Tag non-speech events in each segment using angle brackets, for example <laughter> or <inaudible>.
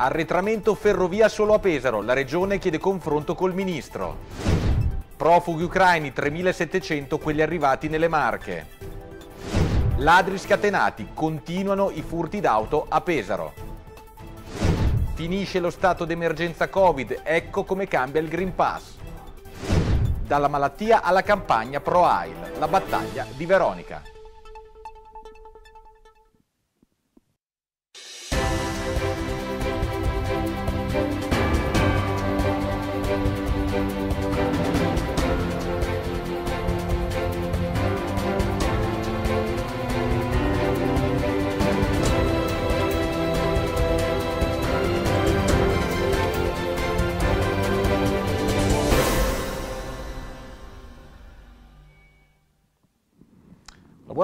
Arretramento ferrovia solo a Pesaro, la regione chiede confronto col ministro. Profughi ucraini 3.700 quelli arrivati nelle Marche. Ladri scatenati, continuano i furti d'auto a Pesaro. Finisce lo stato d'emergenza Covid, ecco come cambia il Green Pass. Dalla malattia alla campagna Pro AIL, la battaglia di Veronica.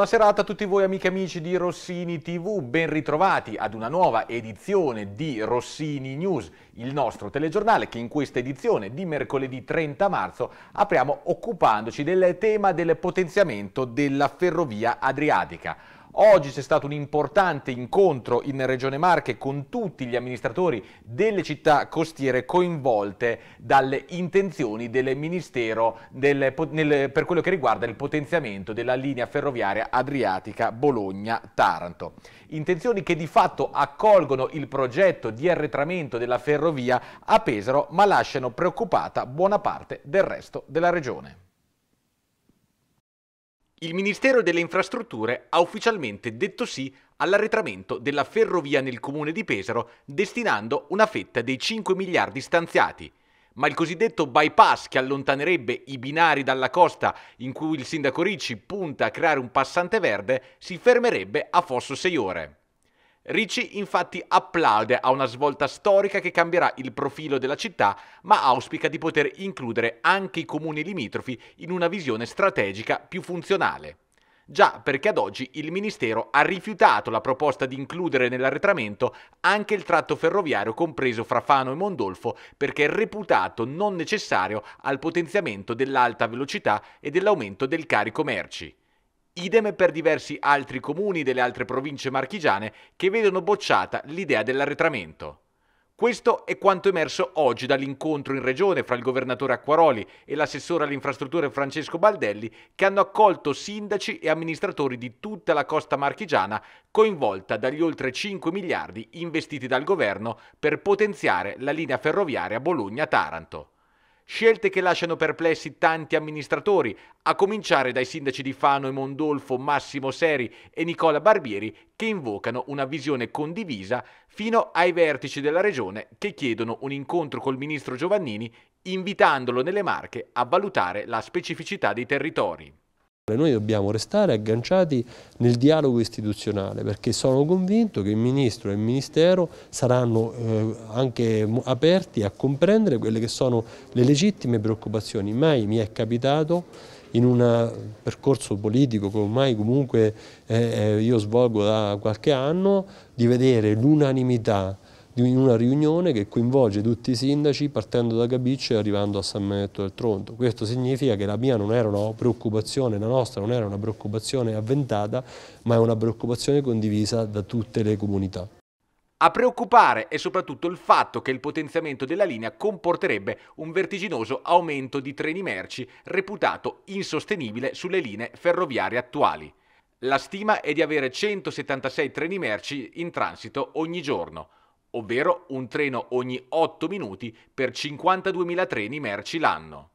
Buonasera a tutti voi amiche e amici di Rossini TV, ben ritrovati ad una nuova edizione di Rossini News, il nostro telegiornale che in questa edizione di mercoledì 30 marzo apriamo occupandoci del tema del potenziamento della ferrovia adriatica. Oggi c'è stato un importante incontro in Regione Marche con tutti gli amministratori delle città costiere coinvolte dalle intenzioni del Ministero del, nel, per quello che riguarda il potenziamento della linea ferroviaria adriatica Bologna-Taranto. Intenzioni che di fatto accolgono il progetto di arretramento della ferrovia a Pesaro ma lasciano preoccupata buona parte del resto della regione. Il Ministero delle Infrastrutture ha ufficialmente detto sì all'arretramento della ferrovia nel comune di Pesaro, destinando una fetta dei 5 miliardi stanziati. Ma il cosiddetto bypass che allontanerebbe i binari dalla costa, in cui il sindaco Ricci punta a creare un passante verde, si fermerebbe a Fosso 6 ore. Ricci infatti applaude a una svolta storica che cambierà il profilo della città, ma auspica di poter includere anche i comuni limitrofi in una visione strategica più funzionale. Già perché ad oggi il Ministero ha rifiutato la proposta di includere nell'arretramento anche il tratto ferroviario compreso fra Fano e Mondolfo perché è reputato non necessario al potenziamento dell'alta velocità e dell'aumento del carico merci. Idem per diversi altri comuni delle altre province marchigiane che vedono bocciata l'idea dell'arretramento. Questo è quanto emerso oggi dall'incontro in regione fra il governatore Acquaroli e l'assessore alle infrastrutture Francesco Baldelli, che hanno accolto sindaci e amministratori di tutta la costa marchigiana coinvolta dagli oltre 5 miliardi investiti dal governo per potenziare la linea ferroviaria Bologna-Taranto. Scelte che lasciano perplessi tanti amministratori, a cominciare dai sindaci di Fano e Mondolfo, Massimo Seri e Nicola Barbieri, che invocano una visione condivisa fino ai vertici della regione che chiedono un incontro col ministro Giovannini, invitandolo nelle Marche a valutare la specificità dei territori. Noi dobbiamo restare agganciati nel dialogo istituzionale perché sono convinto che il Ministro e il Ministero saranno eh, anche aperti a comprendere quelle che sono le legittime preoccupazioni. Mai mi è capitato in un percorso politico che ormai comunque eh, eh, io svolgo da qualche anno di vedere l'unanimità in una riunione che coinvolge tutti i sindaci partendo da Gabicce e arrivando a San Benedetto del Tronto. Questo significa che la mia non era una preoccupazione, la nostra non era una preoccupazione avventata, ma è una preoccupazione condivisa da tutte le comunità. A preoccupare è soprattutto il fatto che il potenziamento della linea comporterebbe un vertiginoso aumento di treni merci reputato insostenibile sulle linee ferroviarie attuali. La stima è di avere 176 treni merci in transito ogni giorno ovvero un treno ogni 8 minuti per 52.000 treni merci l'anno.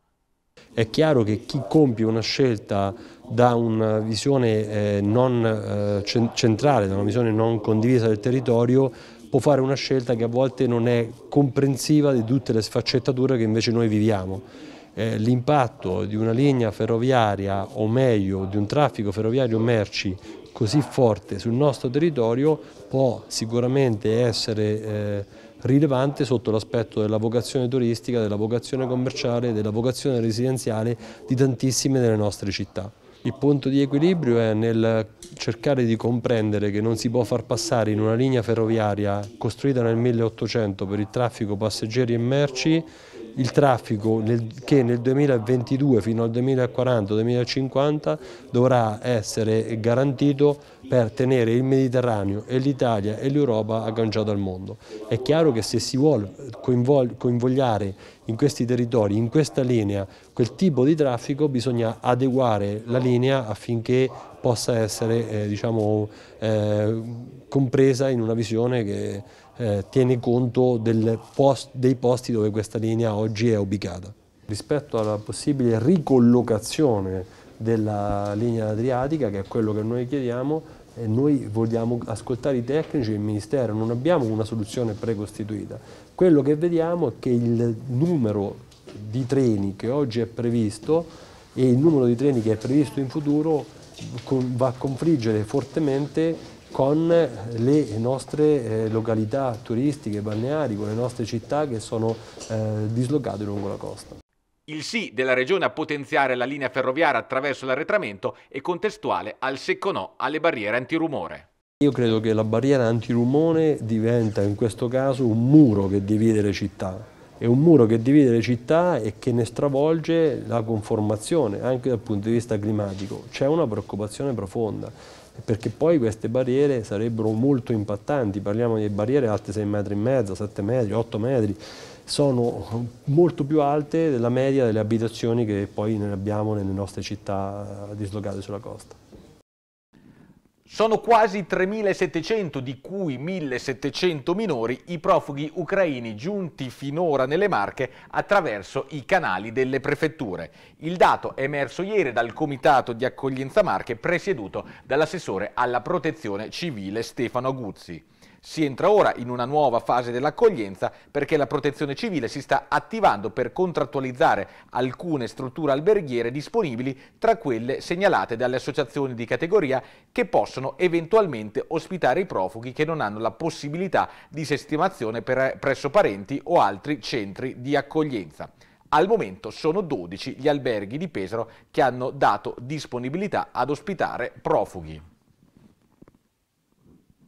È chiaro che chi compie una scelta da una visione eh, non eh, centrale, da una visione non condivisa del territorio, può fare una scelta che a volte non è comprensiva di tutte le sfaccettature che invece noi viviamo. Eh, L'impatto di una linea ferroviaria o meglio di un traffico ferroviario merci così forte sul nostro territorio può sicuramente essere eh, rilevante sotto l'aspetto della vocazione turistica, della vocazione commerciale, della vocazione residenziale di tantissime delle nostre città. Il punto di equilibrio è nel cercare di comprendere che non si può far passare in una linea ferroviaria costruita nel 1800 per il traffico passeggeri e merci il traffico nel, che nel 2022 fino al 2040-2050 dovrà essere garantito per tenere il Mediterraneo e l'Italia e l'Europa agganciata al mondo. È chiaro che se si vuole coinvolgere in questi territori, in questa linea, quel tipo di traffico, bisogna adeguare la linea affinché possa essere eh, diciamo, eh, compresa in una visione che eh, tiene conto post, dei posti dove questa linea oggi è ubicata. Rispetto alla possibile ricollocazione della linea adriatica, che è quello che noi chiediamo, noi vogliamo ascoltare i tecnici e il Ministero, non abbiamo una soluzione precostituita. Quello che vediamo è che il numero di treni che oggi è previsto e il numero di treni che è previsto in futuro va a confliggere fortemente con le nostre eh, località turistiche, balneari, con le nostre città che sono eh, dislocate lungo la costa. Il sì della Regione a potenziare la linea ferroviaria attraverso l'arretramento è contestuale al secco no alle barriere antirumore. Io credo che la barriera antirumore diventa in questo caso un muro che divide le città, è un muro che divide le città e che ne stravolge la conformazione anche dal punto di vista climatico. C'è una preoccupazione profonda perché poi queste barriere sarebbero molto impattanti, parliamo di barriere alte 6 metri e mezzo, 7 metri, 8 metri, sono molto più alte della media delle abitazioni che poi ne abbiamo nelle nostre città dislocate sulla costa. Sono quasi 3.700, di cui 1.700 minori, i profughi ucraini giunti finora nelle Marche attraverso i canali delle prefetture. Il dato è emerso ieri dal Comitato di Accoglienza Marche presieduto dall'assessore alla protezione civile Stefano Guzzi. Si entra ora in una nuova fase dell'accoglienza perché la protezione civile si sta attivando per contrattualizzare alcune strutture alberghiere disponibili tra quelle segnalate dalle associazioni di categoria che possono eventualmente ospitare i profughi che non hanno la possibilità di sestimazione presso parenti o altri centri di accoglienza. Al momento sono 12 gli alberghi di Pesaro che hanno dato disponibilità ad ospitare profughi.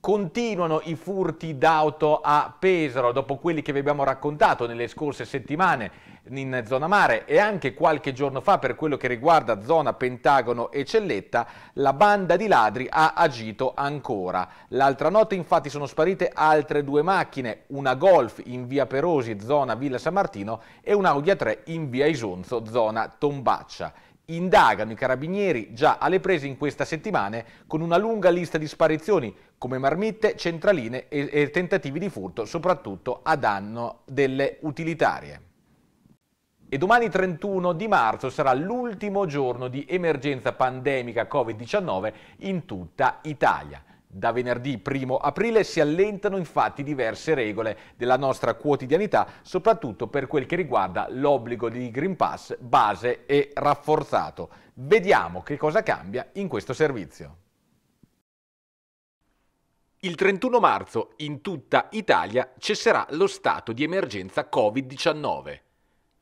Continuano i furti d'auto a Pesaro, dopo quelli che vi abbiamo raccontato nelle scorse settimane in zona mare e anche qualche giorno fa per quello che riguarda zona Pentagono e Celletta, la banda di ladri ha agito ancora. L'altra notte infatti sono sparite altre due macchine, una Golf in via Perosi, zona Villa San Martino e un'Audi A3 in via Isonzo, zona Tombaccia. Indagano i carabinieri già alle prese in questa settimana con una lunga lista di sparizioni come marmitte, centraline e, e tentativi di furto soprattutto a danno delle utilitarie. E domani 31 di marzo sarà l'ultimo giorno di emergenza pandemica Covid-19 in tutta Italia. Da venerdì 1 aprile si allentano infatti diverse regole della nostra quotidianità, soprattutto per quel che riguarda l'obbligo di Green Pass base e rafforzato. Vediamo che cosa cambia in questo servizio. Il 31 marzo in tutta Italia cesserà lo stato di emergenza Covid-19.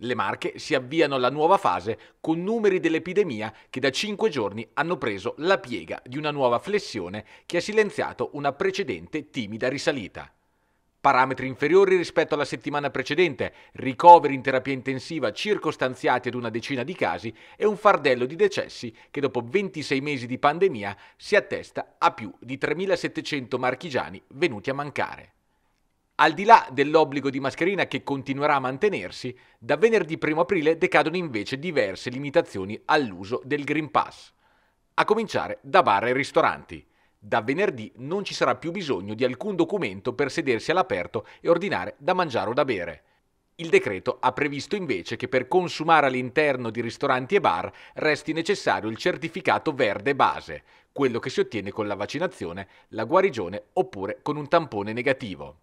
Le Marche si avviano alla nuova fase con numeri dell'epidemia che da cinque giorni hanno preso la piega di una nuova flessione che ha silenziato una precedente timida risalita. Parametri inferiori rispetto alla settimana precedente, ricoveri in terapia intensiva circostanziati ad una decina di casi e un fardello di decessi che dopo 26 mesi di pandemia si attesta a più di 3.700 marchigiani venuti a mancare. Al di là dell'obbligo di mascherina che continuerà a mantenersi, da venerdì 1 aprile decadono invece diverse limitazioni all'uso del Green Pass, a cominciare da bar e ristoranti. Da venerdì non ci sarà più bisogno di alcun documento per sedersi all'aperto e ordinare da mangiare o da bere. Il decreto ha previsto invece che per consumare all'interno di ristoranti e bar resti necessario il certificato verde base, quello che si ottiene con la vaccinazione, la guarigione oppure con un tampone negativo.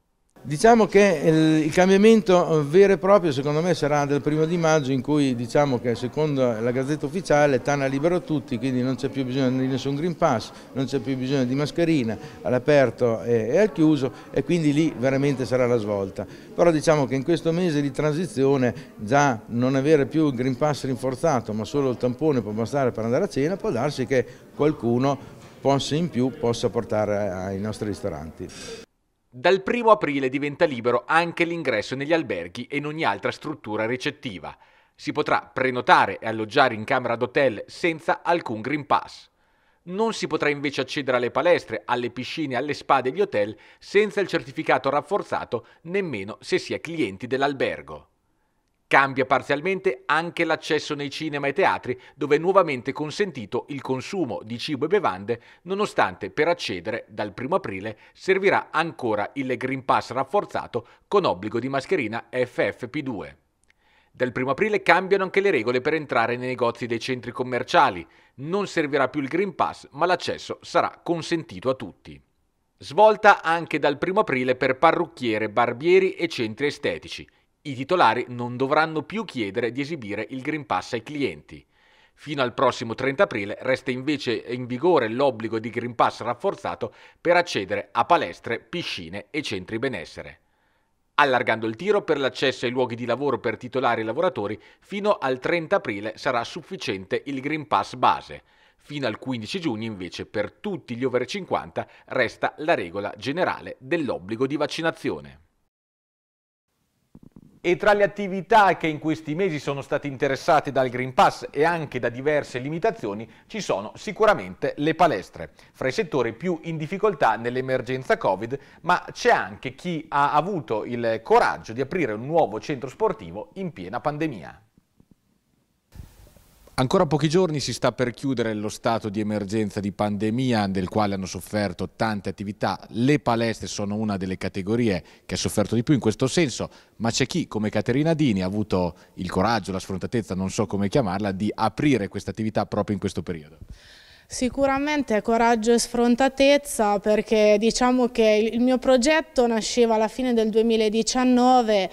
Diciamo che il cambiamento eh, vero e proprio secondo me sarà del primo di maggio in cui diciamo che secondo la gazzetta ufficiale Tana libero tutti, quindi non c'è più bisogno di nessun Green Pass, non c'è più bisogno di mascherina all'aperto e al chiuso e quindi lì veramente sarà la svolta. Però diciamo che in questo mese di transizione già non avere più il Green Pass rinforzato ma solo il tampone può bastare per andare a cena, può darsi che qualcuno possa in più possa portare ai nostri ristoranti. Dal 1 aprile diventa libero anche l'ingresso negli alberghi e in ogni altra struttura ricettiva. Si potrà prenotare e alloggiare in camera d'hotel senza alcun Green Pass. Non si potrà invece accedere alle palestre, alle piscine, alle spa degli hotel senza il certificato rafforzato, nemmeno se si è clienti dell'albergo. Cambia parzialmente anche l'accesso nei cinema e teatri, dove è nuovamente consentito il consumo di cibo e bevande, nonostante per accedere dal 1 aprile servirà ancora il Green Pass rafforzato con obbligo di mascherina FFP2. Dal 1 aprile cambiano anche le regole per entrare nei negozi dei centri commerciali. Non servirà più il Green Pass, ma l'accesso sarà consentito a tutti. Svolta anche dal 1 aprile per parrucchiere, barbieri e centri estetici. I titolari non dovranno più chiedere di esibire il Green Pass ai clienti. Fino al prossimo 30 aprile resta invece in vigore l'obbligo di Green Pass rafforzato per accedere a palestre, piscine e centri benessere allargando il tiro per l'accesso ai luoghi di lavoro per titolari e lavoratori, fino al 30 aprile sarà sufficiente il Green Pass base. Fino al 15 giugno invece per tutti gli over 50 resta la regola generale dell'obbligo di vaccinazione. E tra le attività che in questi mesi sono state interessate dal Green Pass e anche da diverse limitazioni ci sono sicuramente le palestre, fra i settori più in difficoltà nell'emergenza Covid, ma c'è anche chi ha avuto il coraggio di aprire un nuovo centro sportivo in piena pandemia. Ancora pochi giorni si sta per chiudere lo stato di emergenza di pandemia del quale hanno sofferto tante attività. Le palestre sono una delle categorie che ha sofferto di più in questo senso, ma c'è chi come Caterina Dini ha avuto il coraggio, la sfrontatezza, non so come chiamarla, di aprire questa attività proprio in questo periodo. Sicuramente coraggio e sfrontatezza perché diciamo che il mio progetto nasceva alla fine del 2019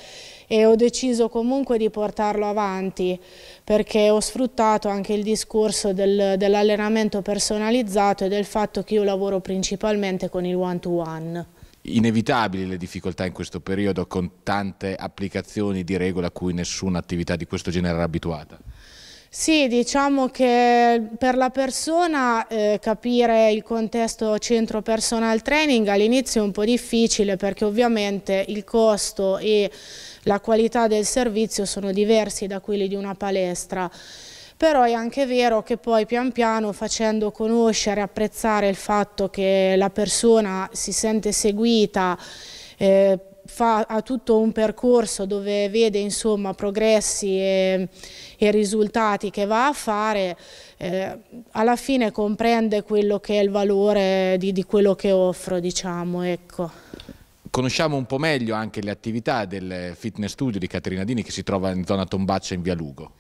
e ho deciso comunque di portarlo avanti perché ho sfruttato anche il discorso del, dell'allenamento personalizzato e del fatto che io lavoro principalmente con il one to one. Inevitabili le difficoltà in questo periodo con tante applicazioni di regola a cui nessuna attività di questo genere era abituata. Sì, diciamo che per la persona eh, capire il contesto centro personal training all'inizio è un po' difficile perché ovviamente il costo e la qualità del servizio sono diversi da quelli di una palestra. Però è anche vero che poi pian piano facendo conoscere, apprezzare il fatto che la persona si sente seguita, eh, fa, ha tutto un percorso dove vede insomma, progressi e, e, risultati che va a fare, eh, alla fine comprende quello che è il valore di, di quello che offro. Diciamo, ecco. Conosciamo un po' meglio anche le attività del fitness studio di Caterina Dini che si trova in zona Tombaccia in via Lugo.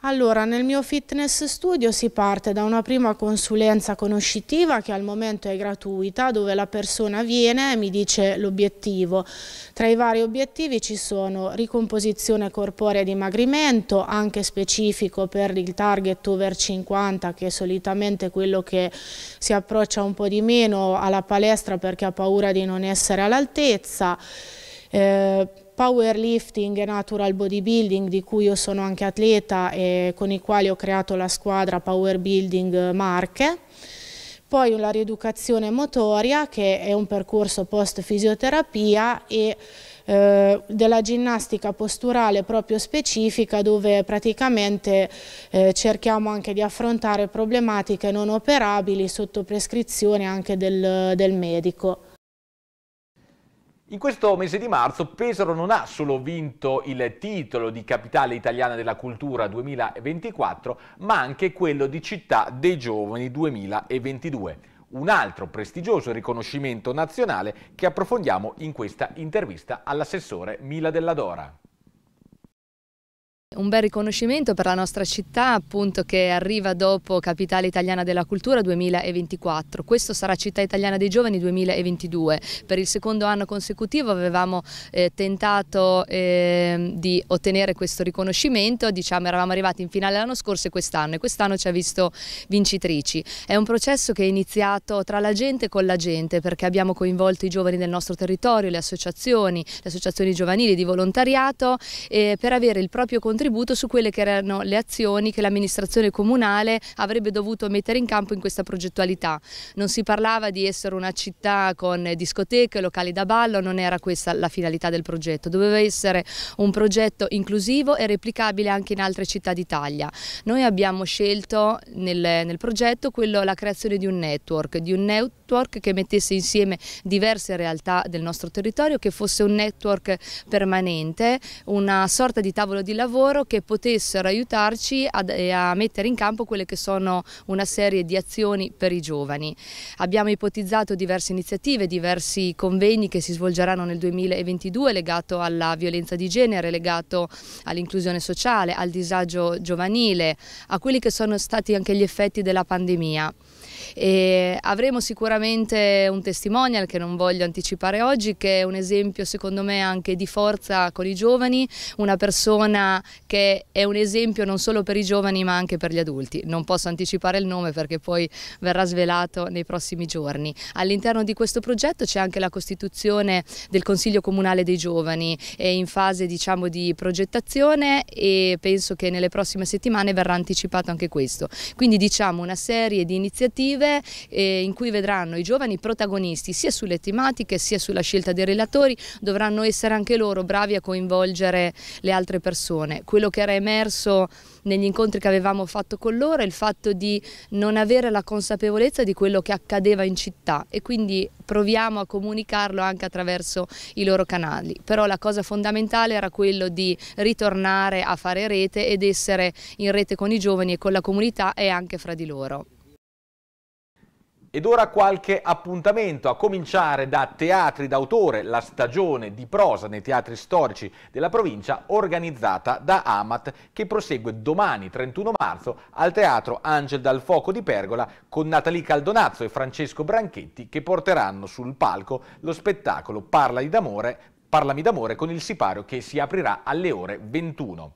Allora, nel mio fitness studio si parte da una prima consulenza conoscitiva che al momento è gratuita, dove la persona viene e mi dice l'obiettivo. Tra i vari obiettivi ci sono ricomposizione corporea e dimagrimento, anche specifico per il target over 50, che è solitamente quello che si approccia un po' di meno alla palestra perché ha paura di non essere all'altezza. Eh, powerlifting e natural bodybuilding di cui io sono anche atleta e con i quali ho creato la squadra Powerbuilding Marche. Poi la rieducazione motoria che è un percorso post fisioterapia e eh, della ginnastica posturale proprio specifica dove praticamente eh, cerchiamo anche di affrontare problematiche non operabili sotto prescrizione anche del, del medico. In questo mese di marzo Pesaro non ha solo vinto il titolo di Capitale Italiana della Cultura 2024, ma anche quello di Città dei Giovani 2022, un altro prestigioso riconoscimento nazionale che approfondiamo in questa intervista all'assessore Mila Della Dora un bel riconoscimento per la nostra città appunto che arriva dopo Capitale Italiana della Cultura 2024. Questo sarà Città Italiana dei Giovani 2022. Per il secondo anno consecutivo avevamo eh, tentato eh, di ottenere questo riconoscimento, diciamo eravamo arrivati in finale l'anno scorso e quest'anno e quest'anno ci ha visto vincitrici. È un processo che è iniziato tra la gente e con la gente perché abbiamo coinvolto i giovani del nostro territorio, le associazioni, le associazioni giovanili di volontariato eh, per avere il proprio contributo contributo su quelle che erano le azioni che l'amministrazione comunale avrebbe dovuto mettere in campo in questa progettualità. Non si parlava di essere una città con discoteche, locali da ballo, non era questa la finalità del progetto, doveva essere un progetto inclusivo e replicabile anche in altre città d'Italia. Noi abbiamo scelto nel, nel progetto quello, la creazione di un network, di un network che mettesse insieme diverse realtà del nostro territorio, che fosse un network permanente, una sorta di tavolo di lavoro loro che potessero aiutarci a, a mettere in campo quelle che sono una serie di azioni per i giovani. Abbiamo ipotizzato diverse iniziative, diversi convegni che si svolgeranno nel 2022 legato alla violenza di genere, legato all'inclusione sociale, al disagio giovanile, a quelli che sono stati anche gli effetti della pandemia. E avremo sicuramente un testimonial che non voglio anticipare oggi, che è un esempio secondo me anche di forza con i giovani, una persona che è un esempio non solo per i giovani ma anche per gli adulti. Non posso anticipare il nome perché poi verrà svelato nei prossimi giorni. All'interno di questo progetto c'è anche la costituzione del Consiglio Comunale dei Giovani, è in fase diciamo, di progettazione e penso che nelle prossime settimane verrà anticipato anche questo. Quindi diciamo una serie di iniziative inclusive eh, in cui vedranno i giovani protagonisti sia sulle tematiche sia sulla scelta dei relatori, dovranno essere anche loro bravi a coinvolgere le altre persone. Quello che era emerso negli incontri che avevamo fatto con loro è il fatto di non avere la consapevolezza di quello che accadeva in città e quindi proviamo a comunicarlo anche attraverso i loro canali. Però la cosa fondamentale era quello di ritornare a fare rete ed essere in rete con i giovani e con la comunità e anche fra di loro. Ed ora qualche appuntamento, a cominciare da Teatri d'autore, la stagione di prosa nei teatri storici della provincia organizzata da Amat che prosegue domani 31 marzo al Teatro Angel dal Foco di Pergola con Natalì Caldonazzo e Francesco Branchetti che porteranno sul palco lo spettacolo Parla d'amore, Parlami d'amore con il sipario che si aprirà alle ore 21.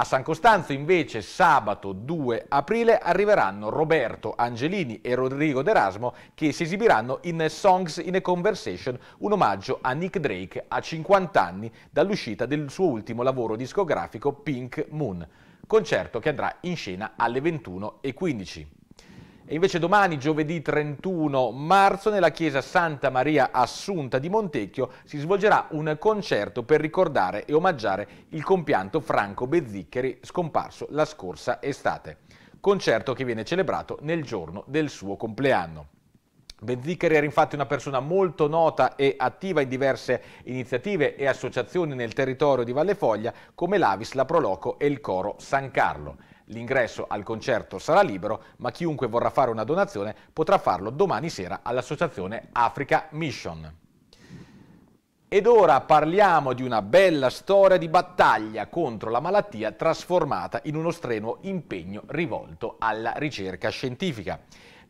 A San Costanzo invece sabato 2 aprile arriveranno Roberto Angelini e Rodrigo D'Erasmo che si esibiranno in Songs in a Conversation, un omaggio a Nick Drake a 50 anni dall'uscita del suo ultimo lavoro discografico Pink Moon, concerto che andrà in scena alle 21.15. E invece domani, giovedì 31 marzo, nella chiesa Santa Maria Assunta di Montecchio si svolgerà un concerto per ricordare e omaggiare il compianto Franco Bezziccheri, scomparso la scorsa estate. Concerto che viene celebrato nel giorno del suo compleanno. Bezziccheri era infatti una persona molto nota e attiva in diverse iniziative e associazioni nel territorio di Valle Foglia come l'Avis, la Proloco e il Coro San Carlo. L'ingresso al concerto sarà libero, ma chiunque vorrà fare una donazione potrà farlo domani sera all'associazione Africa Mission. Ed ora parliamo di una bella storia di battaglia contro la malattia trasformata in uno strenuo impegno rivolto alla ricerca scientifica.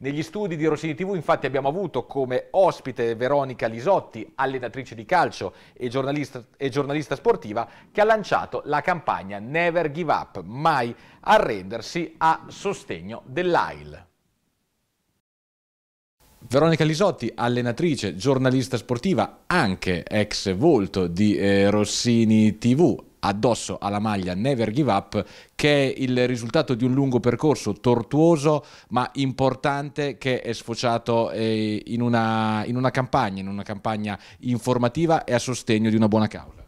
Negli studi di Rossini TV infatti abbiamo avuto come ospite Veronica Lisotti, allenatrice di calcio e giornalista, e giornalista sportiva, che ha lanciato la campagna Never Give Up, mai arrendersi a sostegno dell'AIL. Veronica Lisotti, allenatrice, giornalista sportiva, anche ex volto di eh, Rossini TV, addosso alla maglia Never Give Up, che è il risultato di un lungo percorso tortuoso ma importante che è sfociato eh, in, una, in una campagna, in una campagna informativa e a sostegno di una buona causa.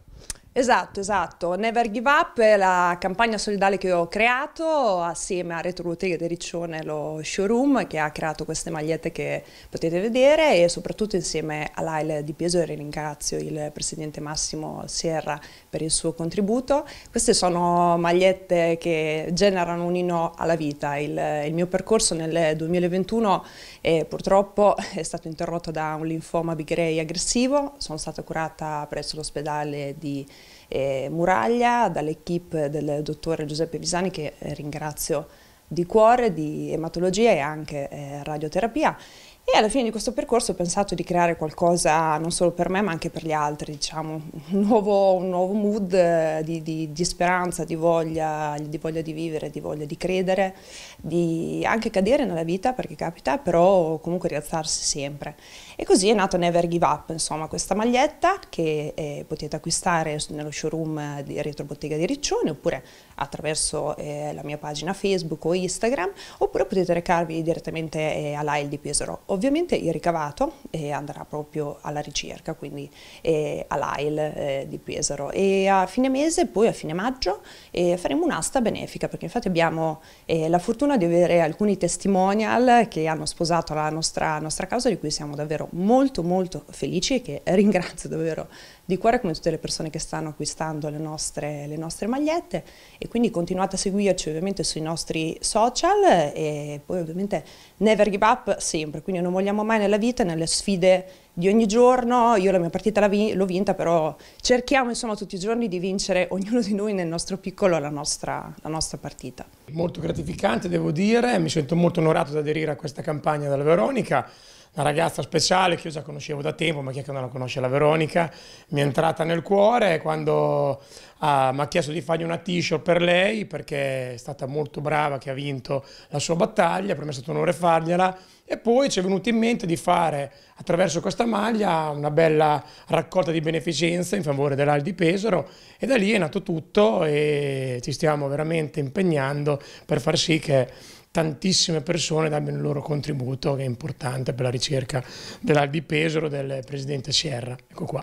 Esatto, esatto. Never Give Up è la campagna solidale che ho creato assieme a Retro di Riccione, lo showroom che ha creato queste magliette che potete vedere e soprattutto insieme a all'AIL di Piesore ringrazio il presidente Massimo Sierra per il suo contributo. Queste sono magliette che generano un inno alla vita. Il, il mio percorso nel 2021 è, purtroppo è stato interrotto da un linfoma big aggressivo, sono stata curata presso l'ospedale di eh, Muraglia, dall'equipe del dottore Giuseppe Visani che eh, ringrazio di cuore, di ematologia e anche eh, radioterapia. E alla fine di questo percorso ho pensato di creare qualcosa non solo per me ma anche per gli altri, diciamo, un nuovo, un nuovo mood eh, di, di, di speranza, di voglia, di voglia, di vivere, di voglia di credere, di anche cadere nella vita perché capita, però comunque rialzarsi sempre. E così è nato Never Give Up, insomma, questa maglietta che eh, potete acquistare nello showroom di Retro Bottega di Riccione oppure attraverso eh, la mia pagina Facebook o Instagram oppure potete recarvi direttamente eh, all'AIL di Pesaro. Ovviamente il ricavato eh, andrà proprio alla ricerca, quindi eh, all'AIL eh, di Pesaro e a fine mese, poi a fine maggio eh, faremo un'asta benefica perché infatti abbiamo eh, la fortuna di avere alcuni testimonial che hanno sposato la nostra, nostra causa di cui siamo davvero molto molto felici e che <laughs> ringrazio davvero di cuore come tutte le persone che stanno acquistando le nostre, le nostre magliette e quindi continuate a seguirci ovviamente sui nostri social e poi ovviamente never give up sempre, quindi non vogliamo mai nella vita, nelle sfide di ogni giorno, io la mia partita l'ho vinta, però cerchiamo insomma tutti i giorni di vincere ognuno di noi nel nostro piccolo la nostra, la nostra partita. Molto gratificante devo dire, mi sento molto onorato di aderire a questa campagna della Veronica, una ragazza speciale che io già conoscevo da tempo, ma chi è che non la conosce? La Veronica, mi è entrata nel cuore quando ah, mi ha chiesto di fargli una t-shirt per lei perché è stata molto brava, che ha vinto la sua battaglia, per me è stato un onore fargliela e poi ci è venuto in mente di fare attraverso questa maglia una bella raccolta di beneficenza in favore dell'Aldi Pesaro e da lì è nato tutto e ci stiamo veramente impegnando per far sì che tantissime persone danno il loro contributo che è importante per la ricerca dell'Aldi Pesaro del Presidente Sierra. Ecco qua.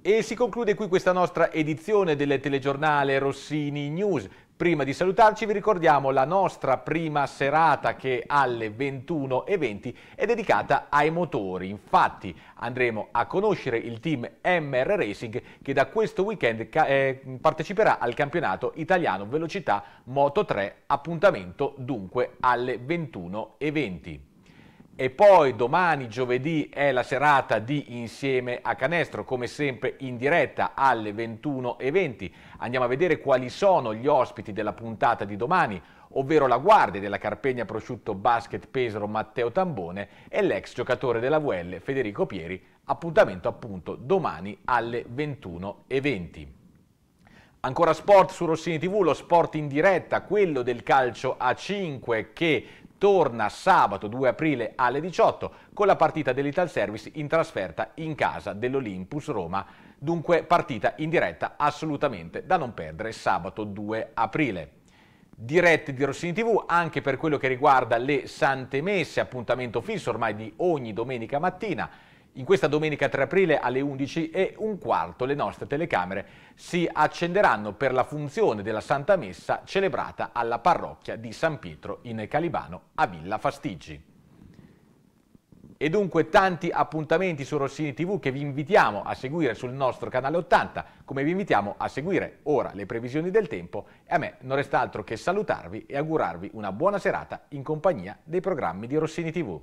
E si conclude qui questa nostra edizione del telegiornale Rossini News. Prima di salutarci vi ricordiamo la nostra prima serata che alle 21.20 è dedicata ai motori. Infatti andremo a conoscere il team MR Racing che da questo weekend eh, parteciperà al campionato italiano velocità Moto 3, appuntamento dunque alle 21.20 e poi domani giovedì è la serata di Insieme a Canestro, come sempre in diretta alle 21.20. Andiamo a vedere quali sono gli ospiti della puntata di domani, ovvero la guardia della Carpegna Prosciutto Basket Pesaro Matteo Tambone e l'ex giocatore della VL Federico Pieri, appuntamento appunto domani alle 21.20. Ancora sport su Rossini TV, lo sport in diretta, quello del calcio a 5 che torna sabato 2 aprile alle 18 con la partita dell'Ital Service in trasferta in casa dell'Olympus Roma. Dunque partita in diretta assolutamente da non perdere sabato 2 aprile dirette di Rossini TV anche per quello che riguarda le Sante Messe, appuntamento fisso ormai di ogni domenica mattina in questa domenica 3 aprile alle 11 e un quarto le nostre telecamere si accenderanno per la funzione della Santa Messa celebrata alla parrocchia di San Pietro in Calibano a Villa Fastiggi. E dunque tanti appuntamenti su Rossini TV che vi invitiamo a seguire sul nostro canale 80, come vi invitiamo a seguire ora le previsioni del tempo e a me non resta altro che salutarvi e augurarvi una buona serata in compagnia dei programmi di Rossini TV.